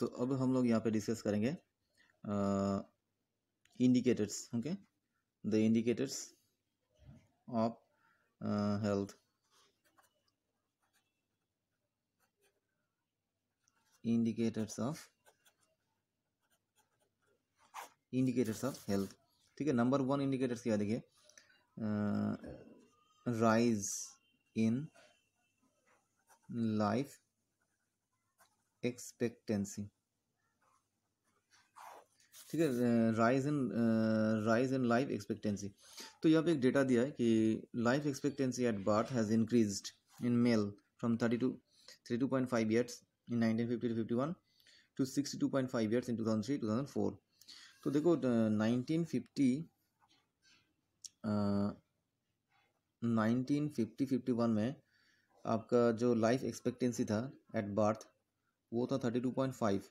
तो अब हम लोग यहाँ पे डिस्कस करेंगे indicators okay the indicators of health indicators of indicators of health ठीक है नंबर वन इंडिकेटर्स क्या देखिए राइज इन लाइफ एक्सपेक्टेंसी ठीक है rise in rise in life expectancy तो यहाँ पे एक डेटा दिया है कि life expectancy at birth has increased in male from thirty two thirty two point five years in nineteen fifty to fifty one to sixty two point five years in two thousand three two thousand four तो देखो nineteen fifty nineteen fifty fifty one में आपका जो life expectancy था at birth वो था thirty two point five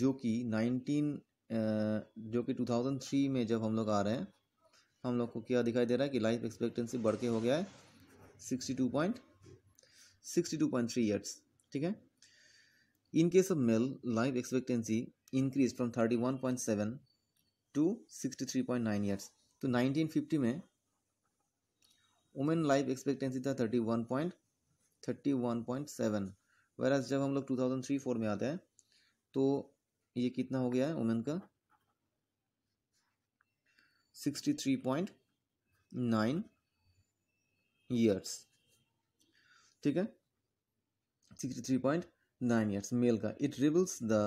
जो कि नाइनटीन जो कि टू थाउजेंड थ्री में जब हम लोग आ रहे हैं हम लोग को क्या दिखाई दे रहा है कि लाइफ एक्सपेक्टेंसी बढ़ के हो गया है sixty two point sixty two point three years ठीक है in case of male life expectancy increase from thirty one point seven to sixty three point nine years तो नाइनटीन फिफ्टी में वुमेन लाइफ एक्सपेक्टेंसी था thirty one point thirty one point seven वैरस जब हम लोग to thousand three four में आते हैं तो ये कितना हो गया है वुमेन का sixty three point nine years ठीक है sixty three point nine years male का it reveals the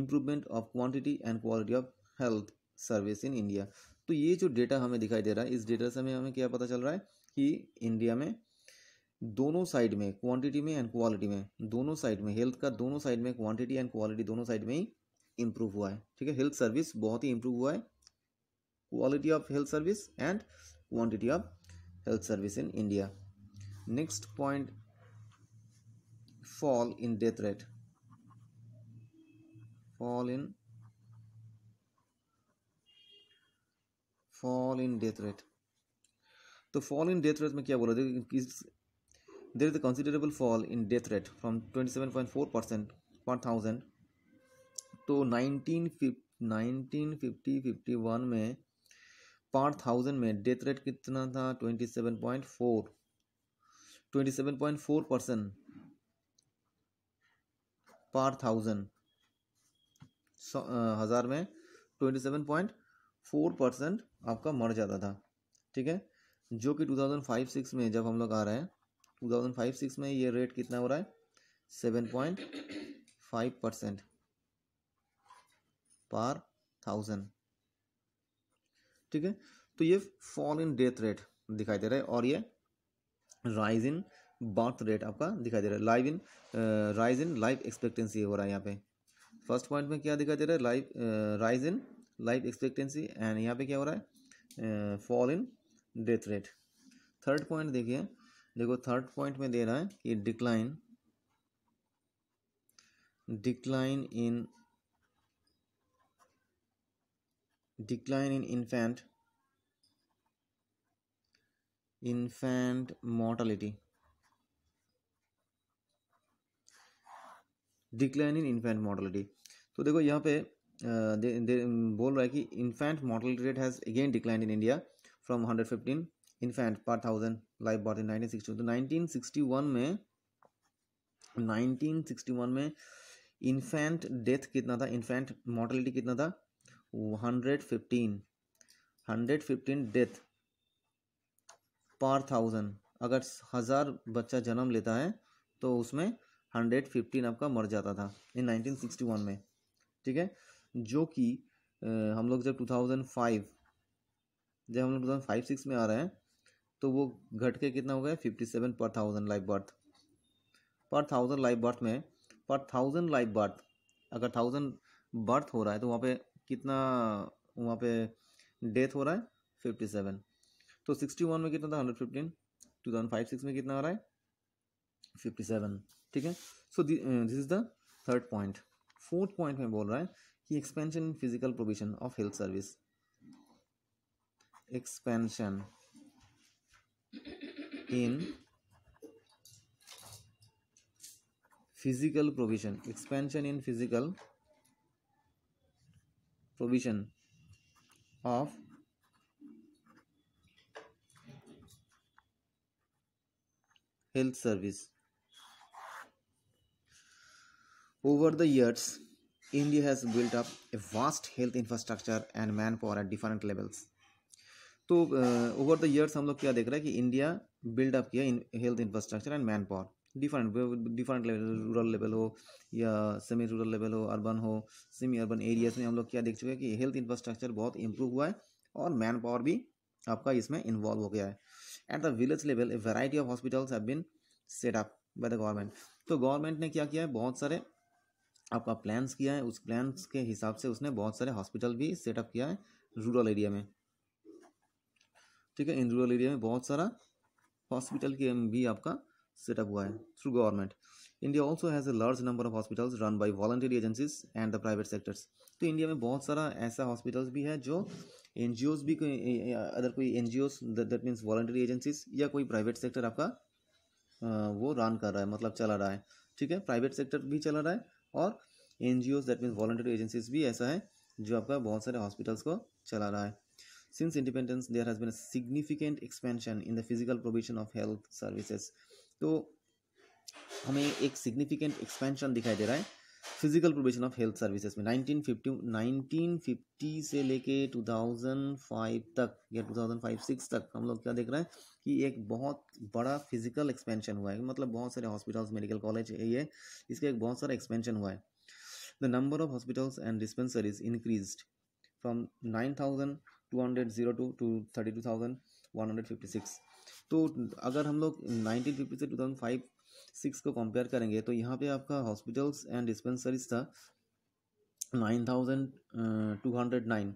improvement of quantity and quality of health service in India तो ये जो डेटा हमें दिखाई दे रहा है इस डेटा से हमें हमें क्या पता चल रहा है कि इंडिया में दोनों साइड में क्वांटिटी में एंड क्वालिटी में दोनों साइड में हेल्थ का दोनों साइड में क्वांटिटी एंड क्वालिटी दोनों साइड में ही इम्प्रूव हुआ है ठीक है हेल्थ सर्विस बहुत ही इम्प्रूव हुआ है quality of health service and quantity of health service in India next point fall in death rate fall in fall in death rate तो फॉल इन डेथ रेट में क्या बोला देखिए किस there is a considerable fall in death rate from 27.4% per thousand तो 1950-51 में per thousand में death rate कितना था 27.4 27.4 परसेंट पर थाउजेंड हज़ार में 27.4 परसेंट आपका मर जाता था ठीक है जो कि 2005-6 में जब हम लोग आ रहे हैं 2005 थाउजेंड फाइव सिक्स में ये रेट कितना हो रहा है seven point five percent per thousand ठीक है तो ये फॉल इन डेथ रेट दिखाई दे रहा है और ये राइज इन बर्थ रेट आपका दिखाई दे रहा है life in rise in life expectancy हो रहा है यहाँ पे फर्स्ट पॉइंट में क्या दिखाई दे रहा है life rise in life expectancy and यहाँ पे क्या हो रहा है fall in death rate third point देखिए देखो थर्ड पॉइंट में दे रहा है कि decline decline in decline in infant infant mortality decline in infant mortality तो देखो यहाँ पे दे, दे, बोल रहा है कि infant mortality rate has again decline in India from fifteen infant per thousand life birth in nineteen sixty तो वन में नाइनटीन सिक्सटी वन में इन्फेंट डेथ कितना था इन्फेंट मॉर्टलिटी कितना था hundred fifteen hundred fifteen death per thousand अगर हज़ार बच्चा जन्म लेता है तो उसमें हंड्रेड फिफ्टीन आपका मर जाता था इन नाइनटीन सिक्सटी वन में ठीक है जो कि हम लोग जब टू थाउजेंड फाइव जब हम लोग टू थाउजेंड फाइव सिक्स में आ रहे हैं तो वो घट के कितना हो गया fifty seven per thousand life birth per thousand life birth में पर थाउजेंड लाइफ बर्थ अगर थाउजेंड बर्थ हो रहा है तो वहाँ पे कितना वहाँ पे डेथ हो रहा है फिफ्टी सेवन तो सिक्सटी वन में कितना था hundred fifteen two thousand five six में कितना आ रहा है फिफ्टी सेवन ठीक है so this is the third point fourth point में बोल रहा है कि expansion in physical provision of health service expansion in physical provision expansion in physical provision of health service over the years india has built up a vast health infrastructure and manpower at different levels तो over the years हम लोग क्या देख रहे हैं कि India build up किया in health infrastructure and manpower different different level rural level हो या सेमी रूरल लेवल हो अर्बन हो सेमी अर्बन एरियाज में हम लोग क्या देख चुके हैं कि हेल्थ इंफ्रास्ट्रक्चर बहुत इंप्रूव हुआ है और मैन पावर भी आपका इसमें इन्वॉल्व हो गया है at the village level a variety of hospitals have been set up by the government तो गवर्नमेंट ने क्या किया है बहुत सारे आपका प्लान्स किया है उस प्लान्स के हिसाब से उसने बहुत सारे हॉस्पिटल भी सेटअप किया है रूरल एरिया में ठीक है इन रूरल एरिया में बहुत सारा हॉस्पिटल के भी आपका सेटअप हुआ है through government India also has a large number of hospitals run by voluntary agencies and the private sectors तो इंडिया में बहुत सारा ऐसा हॉस्पिटल्स भी है जो एन जी ओज भी कोई अदर कोई एन जी ओज दैट मीन्स वॉल्टियर एजेंसीज या कोई प्राइवेट सेक्टर आपका वो रन कर रहा है मतलब चला रहा है ठीक है प्राइवेट सेक्टर भी चला रहा है और एन जी ओज दैट मीन्स वॉल्टियर एजेंसीज भी ऐसा है जो आपका बहुत सारे हॉस्पिटल्स को चला रहा है Since independence, there has been a significant expansion in the physical provision of health services. तो हमें एक significant expansion दिखाई दे रहा है physical provision of health services में 1950 1950 से लेके 2005 तक या 2005-6 तक हम लोग क्या देख रहे हैं कि एक बहुत बड़ा फिजिकल एक्सपेंशन हुआ है मतलब बहुत सारे हॉस्पिटल्स मेडिकल कॉलेज है ये इसका एक बहुत सारा एक्सपेंशन हुआ है the number of hospitals and dispensaries increase from nine thousand two hundred zero two to thirty two thousand one hundred fifty six तो अगर हम लोग नाइनटीन फिफ्टी से टू थाउजेंड फाइव सिक्स को कंपेयर करेंगे तो यहाँ पे आपका हॉस्पिटल्स एंड डिस्पेंसरीज था nine thousand two hundred nine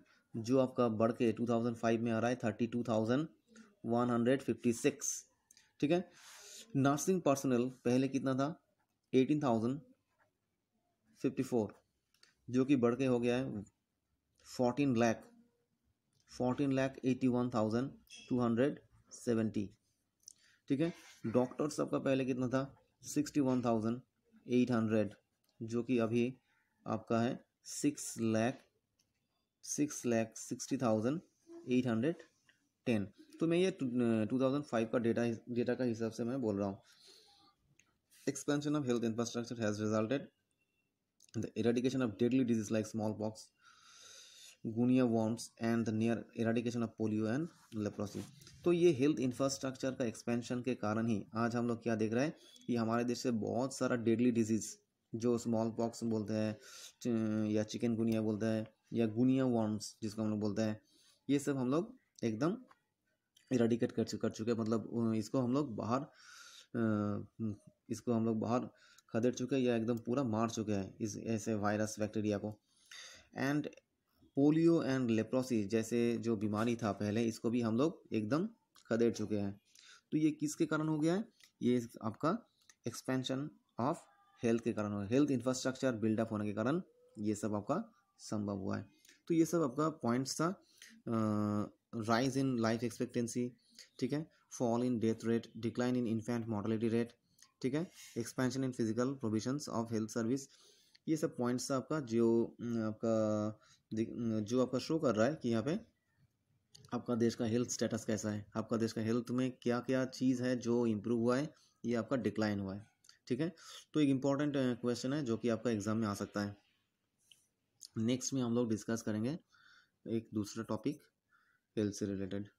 जो आपका बढ़ के टू थाउजेंड फाइव में आ रहा है thirty two thousand one hundred fifty six ठीक है नर्सिंग पर्सनल पहले कितना था एटीन थाउजेंड फिफ्टी फोर जो कि बढ़ के हो गया है fourteen lakh fourteen lakh eighty one thousand two hundred seventy ठीक है डॉक्टर सबका पहले कितना था sixty one thousand eight hundred जो कि अभी आपका है six lakh six lakh sixty thousand eight hundred ten तो मैं ये टू थाउजेंड फाइव का डेटा डेटा का हिसाब से मैं बोल रहा हूँ expansion of health infrastructure has resulted the the of deadly disease like small pox गुनिया worms and the near eradication of polio and leprosy तो ये हेल्थ इंफ्रास्ट्रक्चर का एक्सपेंशन के कारण ही आज हम लोग क्या देख रहे हैं कि हमारे देश से बहुत सारा डेडली डिजीज़ जो स्मॉल पॉक्स बोलते हैं या चिकन गुनिया बोलते हैं या गुनिया वॉर्म्स जिसको हम लोग बोलते हैं ये सब हम लोग एकदम इराडिकेट कर कर चुके हैं मतलब इसको हम लोग बाहर इसको हम लोग बाहर खदेड़ चुके हैं या एकदम पूरा मार चुके हैं इस ऐसे वायरस बैक्टीरिया को एंड पोलियो एंड लेप्रोसी जैसे जो बीमारी था पहले इसको भी हम लोग एकदम खदेड़ चुके हैं तो ये किसके कारण हो गया है ये आपका एक्सपेंशन ऑफ हेल्थ के कारण हो गया हेल्थ इंफ्रास्ट्रक्चर बिल्डअप होने के कारण ये सब आपका संभव हुआ है तो ये सब आपका पॉइंट्स था राइज इन लाइफ एक्सपेक्टेंसी ठीक है fall in death rate decline in infant mortality rate ठीक है expansion in physical provision of health service ये सब पॉइंट्स था आपका जो आपका जो आपका शो कर रहा है कि यहाँ पे आपका देश का हेल्थ स्टेटस कैसा है आपका देश का हेल्थ में क्या क्या चीज़ है जो इम्प्रूव हुआ है ये आपका डिक्लाइन हुआ है ठीक है तो एक इम्पॉर्टेंट क्वेश्चन है जो कि आपका एग्जाम में आ सकता है नेक्स्ट में हम लोग डिस्कस करेंगे एक दूसरा टॉपिक हेल्थ से रिलेटेड